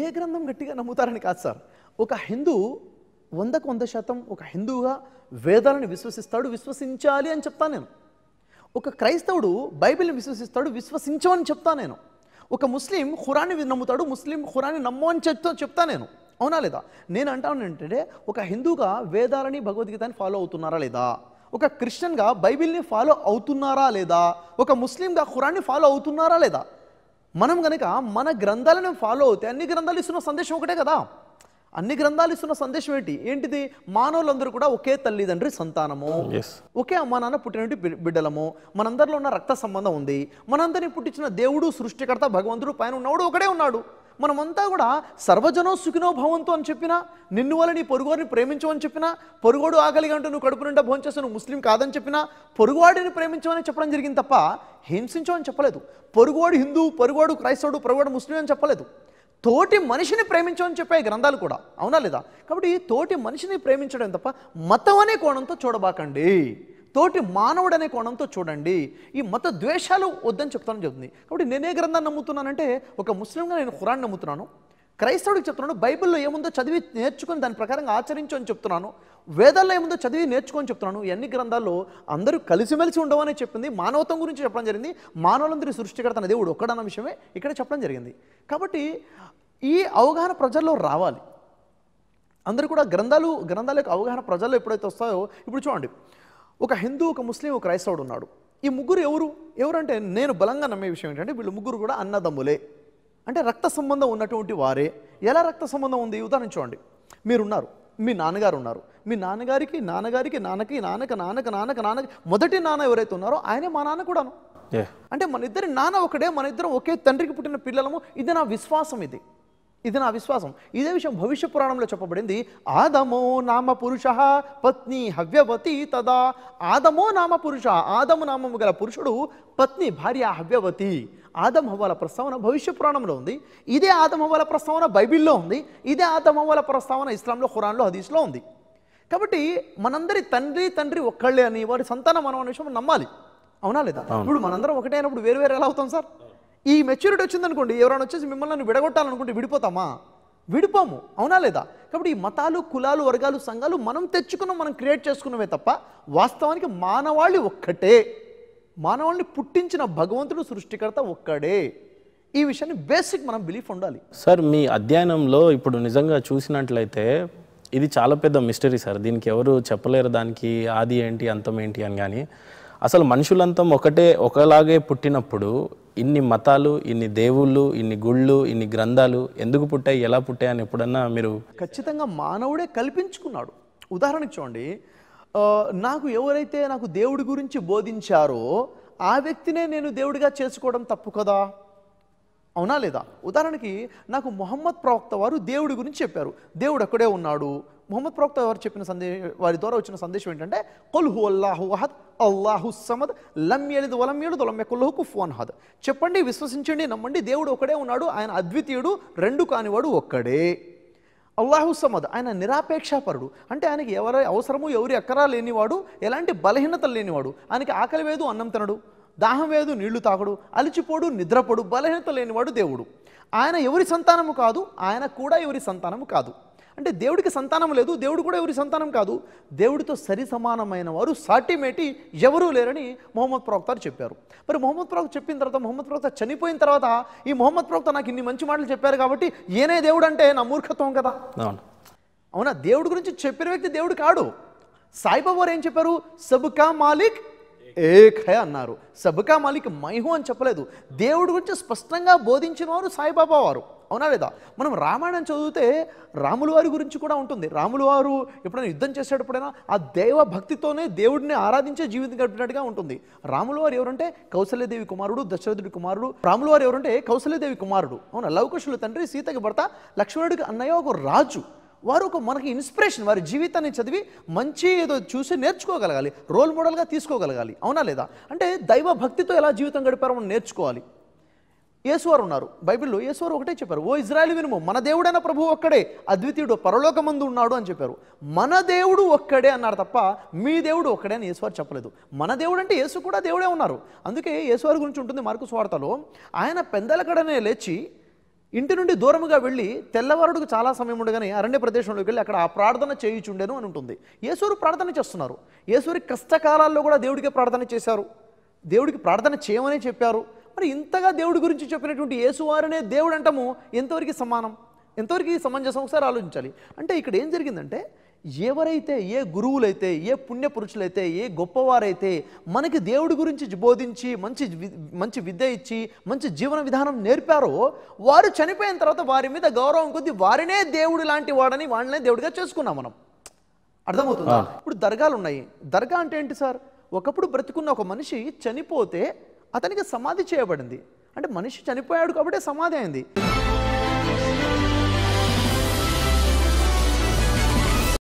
ఏ గ్రంథం గట్టిగా నమ్ముతారని కాదు సార్ ఒక హిందూ వందకు వంద శాతం ఒక హిందువుగా వేదాలను విశ్వసిస్తాడు విశ్వసించాలి అని చెప్తాను నేను ఒక క్రైస్తవుడు బైబిల్ని విశ్వసిస్తాడు విశ్వసించమని చెప్తాను నేను ఒక ముస్లిం ఖురాన్ని నమ్ముతాడు ముస్లిం ఖురాన్ని అని చెప్తా చెప్తా నేను అవునా లేదా నేను అంటాను ఏంటంటే ఒక హిందూగా వేదాలని భగవద్గీతని ఫాలో అవుతున్నారా లేదా ఒక క్రిస్టియన్గా బైబిల్ని ఫాలో అవుతున్నారా లేదా ఒక ముస్లింగా ఖురాన్ని ఫాలో అవుతున్నారా లేదా మనం కనుక మన గ్రంథాలను ఫాలో అవుతే అన్ని గ్రంథాలు ఇస్తున్న సందేశం ఒకటే కదా అన్ని గ్రంథాలు ఇస్తున్న సందేశం ఏంటి ఏంటిది మానవులందరూ కూడా ఒకే తల్లిదండ్రి సంతానము ఒకే అమ్మా నాన్న పుట్టినటి బిడ్డలము మనందరిలో ఉన్న రక్త సంబంధం ఉంది మనందరినీ పుట్టించిన దేవుడు సృష్టికర్త భగవంతుడు పైన ఉన్నవాడు ఒకడే ఉన్నాడు మనమంతా కూడా సర్వజనో సుఖినో భవంతో అని చెప్పినా నిన్ను వల్ల నీ పొరుగువారిని ప్రేమించమని చెప్పినా పొరుగుడు ఆగలిగా అంటే నువ్వు కడుపు నిండా భోంచేస్తే నువ్వు ముస్లిం కాదని చెప్పినా పొరుగువాడిని ప్రేమించమని చెప్పడం జరిగింది తప్ప హింసించమని చెప్పలేదు పొరుగువాడు హిందూ పొరుగువాడు క్రైస్తవుడు పొరుగువాడు ముస్లిం అని చెప్పలేదు తోటి మనిషిని ప్రేమించమని చెప్పే గ్రంథాలు కూడా అవునా లేదా కాబట్టి తోటి మనిషిని ప్రేమించడం తప్ప మతం అనే కోణంతో చూడబాకండి తోటి మానవుడనే కోణంతో చూడండి ఈ మత ద్వేషాలు వద్దని చెప్తానని చెప్తుంది కాబట్టి నేనే గ్రంథాన్ని నమ్ముతున్నానంటే ఒక ముస్లింగా నేను ఖురాన్ నమ్ముతున్నాను క్రైస్తవుడికి చెప్తున్నాను బైబిల్లో ఏముందో చదివి నేర్చుకుని దాని ప్రకారంగా ఆచరించు అని చెప్తున్నాను వేదాల్లో ఏముందో చదివి నేర్చుకొని చెప్తున్నాను ఎన్ని గ్రంథాల్లో అందరూ కలిసిమెలిసి ఉండవని చెప్పింది మానవత్వం గురించి చెప్పడం జరిగింది మానవులందరి సృష్టికర్త దేవుడు ఒక్కడన్న విషయమే ఇక్కడ చెప్పడం జరిగింది కాబట్టి ఈ అవగాహన ప్రజల్లో రావాలి అందరూ కూడా గ్రంథాలు గ్రంథాల యొక్క అవగాహన ప్రజల్లో ఎప్పుడైతే వస్తాయో ఇప్పుడు చూడండి ఒక హిందూ ఒక ముస్లిం ఒక క్రైస్తవుడు ఉన్నాడు ఈ ముగ్గురు ఎవరు ఎవరంటే నేను బలంగా నమ్మే విషయం ఏంటంటే వీళ్ళు ముగ్గురు కూడా అన్నదమ్ములే అంటే రక్త సంబంధం ఉన్నటువంటి వారే ఎలా రక్త సంబంధం ఉంది ఉదాహరణ చూడండి మీరున్నారు మీ నాన్నగారు ఉన్నారు మీ నాన్నగారికి నాన్నగారికి నాన్నకి నాన్నక నాన్నక నాన్నక నాన్నకి మొదటి నాన్న ఎవరైతే ఉన్నారో ఆయనే మా నాన్న కూడాను అంటే మన ఇద్దరి నాన్న ఒకడే మన ఇద్దరం ఒకే తండ్రికి పుట్టిన పిల్లలము ఇది నా విశ్వాసం ఇది ఇది నా విశ్వాసం ఇదే విషయం భవిష్య పురాణంలో చెప్పబడింది ఆదమో నామ పురుష పత్ని హవ్యవతి తదా ఆదమో నామ పురుష ఆదము నామము గల పురుషుడు పత్ని భార్య హవ్యవతి ఆదం ప్రస్తావన భవిష్య పురాణంలో ఉంది ఇదే ఆదం ప్రస్తావన బైబిల్లో ఉంది ఇదే ఆదం ప్రస్తావన ఇస్లాంలో ఖురాన్లో హదీస్లో ఉంది కాబట్టి మనందరి తండ్రి తండ్రి ఒక్కళ్ళే అని వారి సంతానం అనే విషయం నమ్మాలి అవునా లేదా ఇప్పుడు మనందరం ఒకటే అయినప్పుడు వేరు వేరు ఎలా అవుతాం సార్ ఈ మెచ్యూరిటీ వచ్చిందనుకోండి ఎవరైనా వచ్చేసి మిమ్మల్ని విడగొట్టాలనుకుంటే విడిపోతామా విడిపోము అవునా లేదా కాబట్టి ఈ మతాలు కులాలు వర్గాలు సంఘాలు మనం తెచ్చుకున్న మనం క్రియేట్ చేసుకున్నవే తప్ప వాస్తవానికి మానవాళి ఒక్కటే మానవాళిని పుట్టించిన భగవంతుడు సృష్టికర్త ఒక్కడే ఈ విషయాన్ని బేసిక్ మనం బిలీఫ్ ఉండాలి సార్ మీ అధ్యయనంలో ఇప్పుడు నిజంగా చూసినట్లయితే ఇది చాలా పెద్ద మిస్టరీ సార్ దీనికి ఎవరు చెప్పలేరు దానికి ఆది ఏంటి అంతం ఏంటి అని కానీ అసలు మనుషులంతం ఒకటే ఒకలాగే పుట్టినప్పుడు ఇన్ని మతాలు ఇన్ని దేవుళ్ళు ఇన్ని గుళ్ళు ఇన్ని గ్రంథాలు ఎందుకు పుట్టాయి ఎలా పుట్టాయి అని ఎప్పుడన్నా మీరు ఖచ్చితంగా మానవుడే కల్పించుకున్నాడు ఉదాహరణకు చూడండి నాకు ఎవరైతే నాకు దేవుడి గురించి బోధించారో ఆ వ్యక్తినే నేను దేవుడిగా చేసుకోవడం తప్పు కదా అవునా లేదా ఉదాహరణకి నాకు మొహమ్మద్ ప్రవక్త వారు దేవుడి గురించి చెప్పారు దేవుడు అక్కడే ఉన్నాడు మొహమ్మద్ ప్రవక్త వారు చెప్పిన సందే వారి ద్వారా వచ్చిన సందేశం ఏంటంటే కొల్హు అల్లాహు వహద్ అల్లాహు సమద్ లం ఎలిద్ వలం ఎలుదు ఫోన్ ఎకుల్హు హద్ చెప్పండి విశ్వసించండి నమ్మండి దేవుడు ఒకడే ఉన్నాడు ఆయన అద్వితీయుడు రెండు కానివాడు ఒక్కడే అల్లాహు సమద్ ఆయన నిరాపేక్షాపరుడు అంటే ఆయనకి ఎవరి అవసరము ఎవరి ఎక్కరా లేనివాడు ఎలాంటి బలహీనతలు లేనివాడు ఆయనకి ఆకలి వేదు అన్నం తినడు దాహం వేదు నీళ్లు తాగుడు అలిచిపోడు నిద్రపోడు బలహీనత లేనివాడు దేవుడు ఆయన ఎవరి సంతానము కాదు ఆయన కూడా ఎవరి సంతానము కాదు అంటే దేవుడికి సంతానం లేదు దేవుడు కూడా ఎవరి సంతానం కాదు దేవుడితో సరి సమానమైన వారు సాటిమేటి ఎవరూ లేరని మొహమ్మద్ ప్రవక్త చెప్పారు మరి మొహమ్మద్ ప్రవక్త చెప్పిన తర్వాత మొహమ్మద్ ప్రవక్త చనిపోయిన తర్వాత ఈ మొహమ్మద్ ప్రవక్త నాకు ఇన్ని మంచి మాటలు చెప్పారు కాబట్టి ఏనే దేవుడు అంటే నా మూర్ఖత్వం కదా అవునా దేవుడి గురించి చెప్పిన వ్యక్తి దేవుడు కాడు సాయిబాబు వారు ఏం చెప్పారు సబుకా మాలిక్ ఏక్ హై అన్నారు సబ్కా మాలిక్ మైహు అని చెప్పలేదు దేవుడి గురించి స్పష్టంగా బోధించిన వారు సాయిబాబా వారు అవునా లేదా మనం రామాయణం చదివితే రాముల వారి గురించి కూడా ఉంటుంది రాముల వారు ఎప్పుడైనా యుద్ధం చేసేటప్పుడైనా ఆ దైవ భక్తితోనే దేవుడిని ఆరాధించే జీవితం గడిపినట్టుగా ఉంటుంది రాముల వారు ఎవరంటే కౌశల్యదేవి కుమారుడు దశరథుడి కుమారుడు రాముల వారు ఎవరంటే కౌశల్యదేవి కుమారుడు అవునా లవకుశులు తండ్రి సీతకి భర్త లక్ష్మణుడికి అన్నయ్య ఒక రాజు వారు ఒక మనకి ఇన్స్పిరేషన్ వారి జీవితాన్ని చదివి మంచి ఏదో చూసి నేర్చుకోగలగాలి రోల్ మోడల్గా తీసుకోగలగాలి అవునా లేదా అంటే దైవ భక్తితో ఎలా జీవితం గడిపారో మనం నేర్చుకోవాలి యేసువారు ఉన్నారు బైబిల్లో యేసువారు ఒకటే చెప్పారు ఓ ఇజ్రాయల్ వినుము మన దేవుడైన ప్రభు ఒక్కడే అద్వితీయుడు పరలోకమందు ఉన్నాడు అని చెప్పారు మన దేవుడు ఒక్కడే అన్నారు తప్ప మీ దేవుడు ఒక్కడే అని యేసువారు చెప్పలేదు మన దేవుడు అంటే యేసు కూడా దేవుడే ఉన్నారు అందుకే యేసువారి గురించి ఉంటుంది మార్కు స్వార్తలో ఆయన పెందలకడనే లేచి ఇంటి నుండి దూరముగా వెళ్ళి తెల్లవారుడుకు చాలా సమయం ఉండగానే అరణ్య ప్రదేశంలోకి వెళ్ళి అక్కడ ఆ ప్రార్థన చేయుచుండెను అని ఉంటుంది యేసూరు ప్రార్థన చేస్తున్నారు యేసూరి కష్టకాలాల్లో కూడా దేవుడికి ప్రార్థన చేశారు దేవుడికి ప్రార్థన చేయమని చెప్పారు మరి ఇంతగా దేవుడి గురించి చెప్పినటువంటి యేసువారనే దేవుడు అంటాము ఎంతవరకు సమానం ఎంతవరకు సమంజసం ఒకసారి ఆలోచించాలి అంటే ఇక్కడ ఏం జరిగిందంటే ఎవరైతే ఏ గురువులైతే ఏ పుణ్యపురుషులైతే ఏ గొప్పవారైతే మనకి దేవుడి గురించి బోధించి మంచి మంచి విద్య ఇచ్చి మంచి జీవన విధానం నేర్పారో వారు చనిపోయిన తర్వాత వారి మీద గౌరవం కొద్ది వారినే దేవుడు లాంటి వాడని వాళ్ళనే దేవుడిగా చేసుకున్నాం మనం అర్థమవుతుంది ఇప్పుడు దర్గాలు ఉన్నాయి దర్గా అంటే ఏంటి సార్ ఒకప్పుడు బ్రతుకున్న ఒక మనిషి చనిపోతే అతనికి సమాధి చేయబడింది అంటే మనిషి చనిపోయాడు కాబట్టి సమాధి అయింది